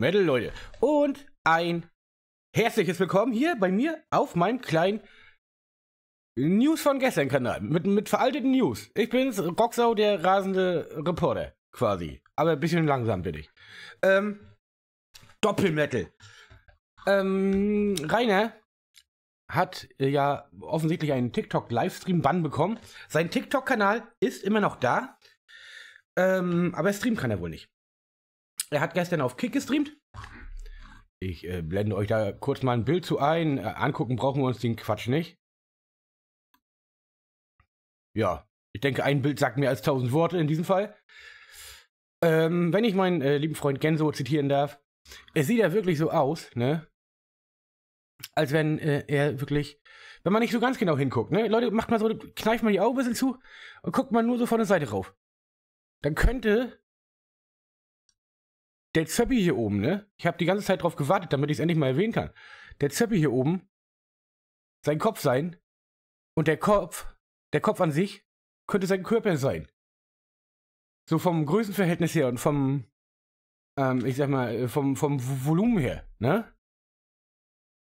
Metal, Leute. Und ein herzliches Willkommen hier bei mir auf meinem kleinen News von gestern Kanal. Mit, mit veralteten News. Ich bin's, Rocksau, der rasende Reporter, quasi. Aber ein bisschen langsam bin ich. Ähm, Doppelmetal. Ähm, Rainer hat äh, ja offensichtlich einen TikTok-Livestream-Bann bekommen. Sein TikTok-Kanal ist immer noch da. Ähm, aber streamen kann er wohl nicht. Er hat gestern auf Kick gestreamt. Ich äh, blende euch da kurz mal ein Bild zu ein. Äh, angucken brauchen wir uns den Quatsch nicht. Ja, ich denke, ein Bild sagt mehr als tausend Worte in diesem Fall. Ähm, wenn ich meinen äh, lieben Freund Genso zitieren darf, es sieht ja wirklich so aus, ne? Als wenn äh, er wirklich, wenn man nicht so ganz genau hinguckt, ne? Leute, macht mal so, kneift mal die Augen ein bisschen zu und guckt mal nur so von der Seite rauf. Dann könnte der Zöppi hier oben, ne? Ich habe die ganze Zeit drauf gewartet, damit ich es endlich mal erwähnen kann. Der Zöppi hier oben, sein Kopf sein und der Kopf, der Kopf an sich könnte sein Körper sein. So vom Größenverhältnis her und vom, ähm, ich sag mal, äh, vom, vom Volumen her, ne?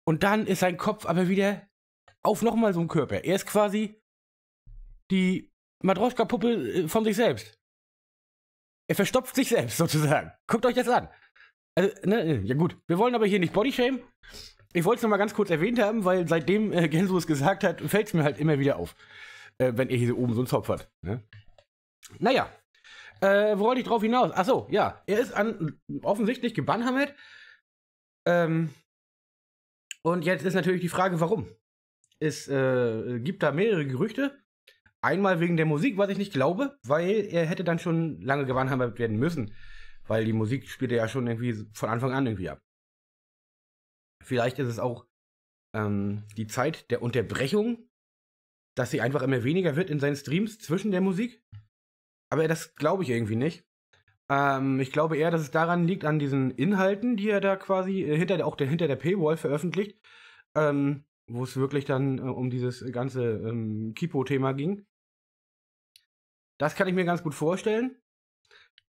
Und dann ist sein Kopf aber wieder auf nochmal so ein Körper. Er ist quasi die Matroschka-Puppe äh, von sich selbst. Er verstopft sich selbst sozusagen. Guckt euch das an. Also, ne, ne, ja gut, wir wollen aber hier nicht Bodyshame. Ich wollte es nochmal ganz kurz erwähnt haben, weil seitdem äh, Genso es gesagt hat, fällt es mir halt immer wieder auf, äh, wenn er hier oben so einen Zopf hat. Ne? Naja, äh, wo wollte ich drauf hinaus? Achso, ja, er ist an, offensichtlich gebannhammert. Ähm, und jetzt ist natürlich die Frage, warum? Es äh, gibt da mehrere Gerüchte. Einmal wegen der Musik, was ich nicht glaube, weil er hätte dann schon lange gewarnt werden müssen, weil die Musik spielte ja schon irgendwie von Anfang an irgendwie ab. Vielleicht ist es auch ähm, die Zeit der Unterbrechung, dass sie einfach immer weniger wird in seinen Streams zwischen der Musik. Aber das glaube ich irgendwie nicht. Ähm, ich glaube eher, dass es daran liegt, an diesen Inhalten, die er da quasi äh, hinter, der, auch der, hinter der Paywall veröffentlicht, ähm, wo es wirklich dann äh, um dieses ganze ähm, Kipo-Thema ging. Das kann ich mir ganz gut vorstellen.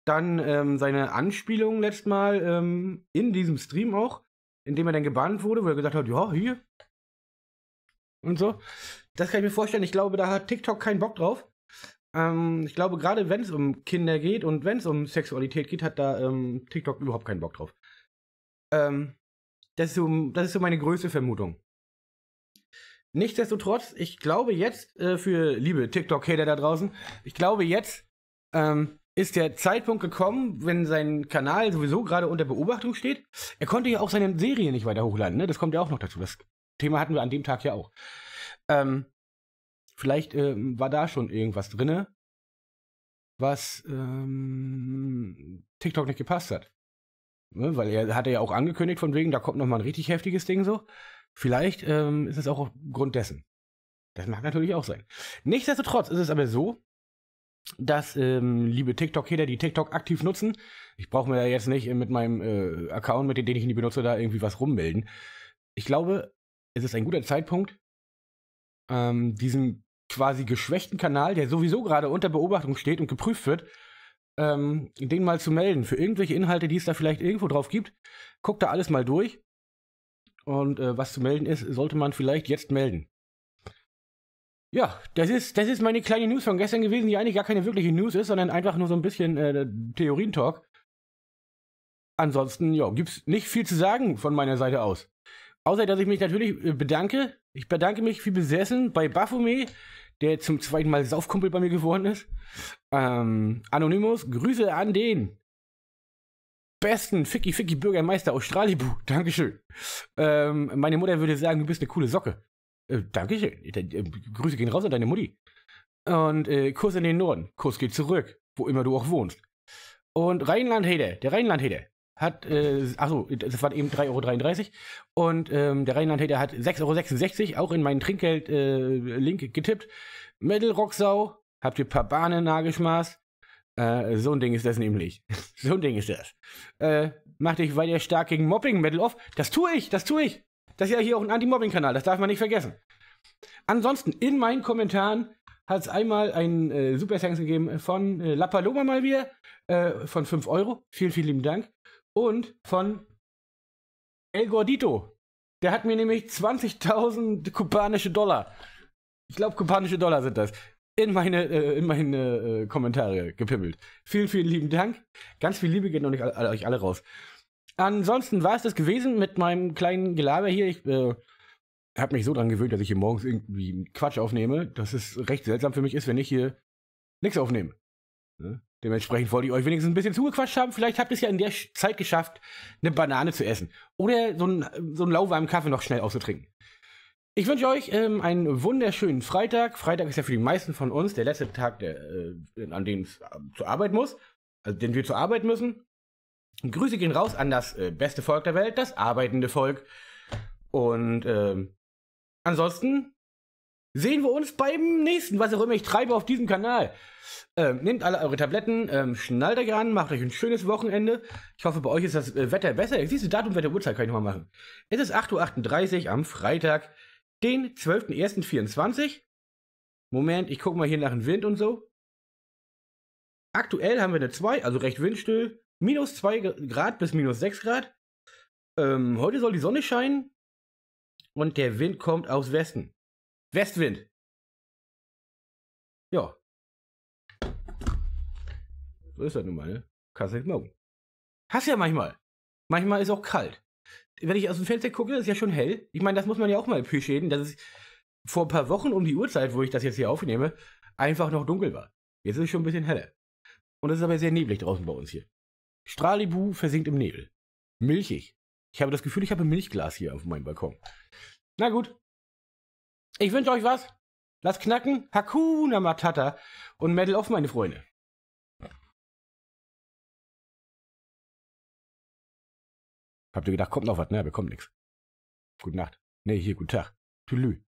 Dann ähm, seine Anspielung letztes Mal ähm, in diesem Stream auch, in dem er dann gebannt wurde, wo er gesagt hat, ja, hier. Und so. Das kann ich mir vorstellen. Ich glaube, da hat TikTok keinen Bock drauf. Ähm, ich glaube, gerade wenn es um Kinder geht und wenn es um Sexualität geht, hat da ähm, TikTok überhaupt keinen Bock drauf. Ähm, das, ist so, das ist so meine größte Vermutung. Nichtsdestotrotz, ich glaube jetzt, äh, für liebe TikTok-Hater da draußen, ich glaube jetzt ähm, ist der Zeitpunkt gekommen, wenn sein Kanal sowieso gerade unter Beobachtung steht. Er konnte ja auch seine Serie nicht weiter hochladen, ne? Das kommt ja auch noch dazu. Das Thema hatten wir an dem Tag ja auch. Ähm, vielleicht äh, war da schon irgendwas drinne, was ähm, TikTok nicht gepasst hat. Ne? Weil er hatte ja auch angekündigt, von wegen, da kommt nochmal ein richtig heftiges Ding so. Vielleicht ähm, ist es auch aufgrund dessen. Das mag natürlich auch sein. Nichtsdestotrotz ist es aber so, dass ähm, liebe TikTok-Hater, die TikTok aktiv nutzen, ich brauche mir da jetzt nicht mit meinem äh, Account, mit dem ich nie benutze, da irgendwie was rummelden. Ich glaube, es ist ein guter Zeitpunkt, ähm, diesen quasi geschwächten Kanal, der sowieso gerade unter Beobachtung steht und geprüft wird, ähm, den mal zu melden für irgendwelche Inhalte, die es da vielleicht irgendwo drauf gibt. Guckt da alles mal durch und äh, was zu melden ist, sollte man vielleicht jetzt melden. Ja, das ist, das ist meine kleine News von gestern gewesen, die eigentlich gar keine wirkliche News ist, sondern einfach nur so ein bisschen äh, Theorientalk. Ansonsten, ja, gibt's nicht viel zu sagen von meiner Seite aus. Außer, dass ich mich natürlich äh, bedanke. Ich bedanke mich wie besessen bei Baphomet, der zum zweiten Mal Saufkumpel bei mir geworden ist. Ähm, Anonymous, Grüße an den besten Ficky Ficky Bürgermeister aus Stralibu. Dankeschön. Ähm, meine Mutter würde sagen, du bist eine coole Socke. Äh, Dankeschön. Äh, Grüße gehen raus an deine Mutti. Und äh, Kuss in den Norden. Kurs geht zurück, wo immer du auch wohnst. Und Rheinland-Heder, der Rheinland-Heder hat, äh, achso, das waren eben 3,33 Euro. Und ähm, der Rheinland-Heder hat 6,66 Euro auch in meinen Trinkgeld-Link äh, getippt. Metal Rocksau, habt ihr paar Bahnen nageschmaßt. Äh, so ein Ding ist das nämlich. so ein Ding ist das. Äh, mach dich weiter stark gegen Mobbing, Metal of. Das tue ich, das tue ich. Das ist ja hier auch ein Anti-Mobbing-Kanal, das darf man nicht vergessen. Ansonsten, in meinen Kommentaren hat es einmal einen äh, Super Thanks gegeben von äh, La Paloma mal wieder, äh, von 5 Euro. Vielen, vielen lieben Dank. Und von El Gordito. Der hat mir nämlich 20.000 kubanische Dollar. Ich glaube, kubanische Dollar sind das in meine, äh, in meine äh, Kommentare gepimmelt. Vielen, vielen lieben Dank. Ganz viel Liebe geht noch nicht an euch alle raus. Ansonsten war es das gewesen mit meinem kleinen Gelaber hier. Ich äh, habe mich so dran gewöhnt, dass ich hier morgens irgendwie Quatsch aufnehme, dass es recht seltsam für mich ist, wenn ich hier nichts aufnehme. Ne? Dementsprechend wollte ich euch wenigstens ein bisschen zugequatscht haben. Vielleicht habt ihr es ja in der Zeit geschafft, eine Banane zu essen. Oder so einen, so einen lauwarmen Kaffee noch schnell auszutrinken. Ich wünsche euch ähm, einen wunderschönen Freitag. Freitag ist ja für die meisten von uns der letzte Tag, der, äh, an dem es äh, zur Arbeit muss, also den wir zur Arbeit müssen. Grüße gehen raus an das äh, beste Volk der Welt, das arbeitende Volk. Und äh, ansonsten sehen wir uns beim nächsten, was auch immer ich treibe auf diesem Kanal. Ähm, nehmt alle eure Tabletten, ähm, schnallt euch an, macht euch ein schönes Wochenende. Ich hoffe, bei euch ist das äh, Wetter besser. Siehst du, Datum, Wetter, Uhrzeit kann ich nochmal machen. Es ist 8.38 Uhr am Freitag den 12.01.24. Moment, ich gucke mal hier nach dem Wind und so. Aktuell haben wir eine 2, also recht windstill. Minus 2 Grad bis minus 6 Grad. Ähm, heute soll die Sonne scheinen. Und der Wind kommt aus Westen. Westwind. Ja. So ist das nun mal, ne? Kannst nicht machen. Hast ja manchmal. Manchmal ist auch kalt wenn ich aus dem Fenster gucke, ist ja schon hell. Ich meine, das muss man ja auch mal appreciaten, dass es vor ein paar Wochen um die Uhrzeit, wo ich das jetzt hier aufnehme, einfach noch dunkel war. Jetzt ist es schon ein bisschen heller. Und es ist aber sehr neblig draußen bei uns hier. Stralibu versinkt im Nebel. Milchig. Ich habe das Gefühl, ich habe ein Milchglas hier auf meinem Balkon. Na gut. Ich wünsche euch was. Lasst knacken. Hakuna Matata und Metal off, meine Freunde. Habt ihr gedacht, kommt noch was? Ne, bekommt nichts. Gute Nacht. Nee, hier, guten Tag. Tülü.